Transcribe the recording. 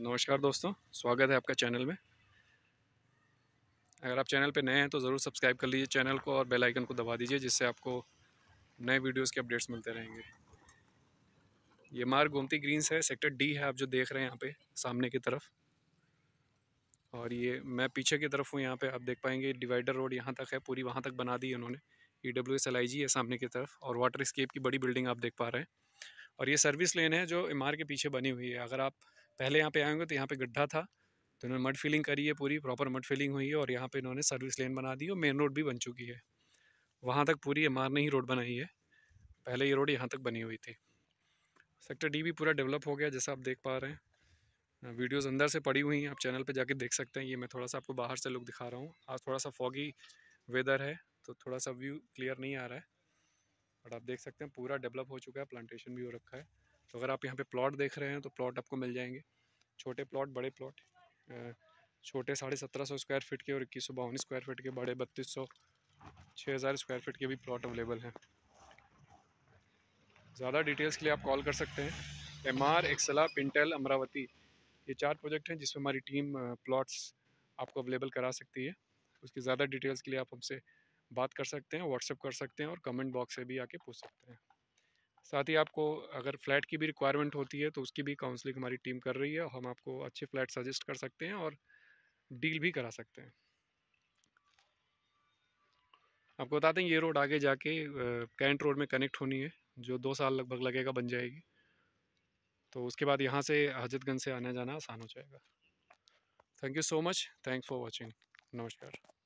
नमस्कार दोस्तों स्वागत है आपका चैनल में अगर आप चैनल पर नए हैं तो ज़रूर सब्सक्राइब कर लीजिए चैनल को और बेल आइकन को दबा दीजिए जिससे आपको नए वीडियोस के अपडेट्स मिलते रहेंगे ये मार्ग गोमती ग्रीन्स है सेक्टर डी है आप जो देख रहे हैं यहाँ पे सामने की तरफ और ये मैं पीछे की तरफ हूँ यहाँ पर आप देख पाएंगे डिवाइडर रोड यहाँ तक है पूरी वहाँ तक बना दी उन्होंने E W S L I G है सामने की तरफ और वाटर स्केप की बड़ी बिल्डिंग आप देख पा रहे हैं और ये सर्विस लेन है जो इमार के पीछे बनी हुई है अगर आप पहले यहाँ पे आए होंगे तो यहाँ पे गड्ढा था तो इन्होंने मड फिलिंग करी है पूरी प्रॉपर मड फिलिंग हुई है और यहाँ पे इन्होंने सर्विस लेन बना दी और मेन रोड भी बन चुकी है वहाँ तक पूरी एम ने ही रोड बनाई है पहले ये रोड यहाँ तक बनी हुई थी सेक्टर डी भी पूरा डेवलप हो गया जैसा आप देख पा रहे हैं वीडियोज़ अंदर से पड़ी हुई हैं आप चैनल पर जाके देख सकते हैं ये मैं थोड़ा सा आपको बाहर से लुक दिखा रहा हूँ आज थोड़ा सा फॉगी वेदर है तो थोड़ा सा व्यू क्लियर नहीं आ रहा है बट आप देख सकते हैं पूरा डेवलप हो चुका है प्लांटेशन भी हो रखा है तो अगर आप यहाँ पे प्लॉट देख रहे हैं तो प्लॉट आपको मिल जाएंगे छोटे प्लॉट बड़े प्लॉट छोटे साढ़े सत्रह सौ स्क्वायर फीट के और इक्कीस सौ बावन स्क्वायर फीट के बड़े बत्तीस सौ छः हज़ार स्क्वायर फीट के भी प्लॉट अवेलेबल हैं ज़्यादा डिटेल्स के लिए आप कॉल कर सकते हैं एम आर एक्सला पिंटेल अमरावती ये चार प्रोजेक्ट हैं जिसमें हमारी टीम प्लॉट्स आपको अवेलेबल करा सकती है उसकी ज़्यादा डिटेल्स के लिए आप हमसे बात कर सकते हैं व्हाट्सअप कर सकते हैं और कमेंट बॉक्स से भी आके पूछ सकते हैं साथ ही आपको अगर फ्लैट की भी रिक्वायरमेंट होती है तो उसकी भी काउंसलिंग हमारी टीम कर रही है हम आपको अच्छे फ्लैट सजेस्ट कर सकते हैं और डील भी करा सकते हैं आपको बता दें ये रोड आगे जाके कैंट रोड में कनेक्ट होनी है जो दो साल लगभग लगेगा बन जाएगी तो उसके बाद यहाँ से हजरतगंज से आना जाना आसान हो जाएगा thank you so much thanks for watching नमस्कार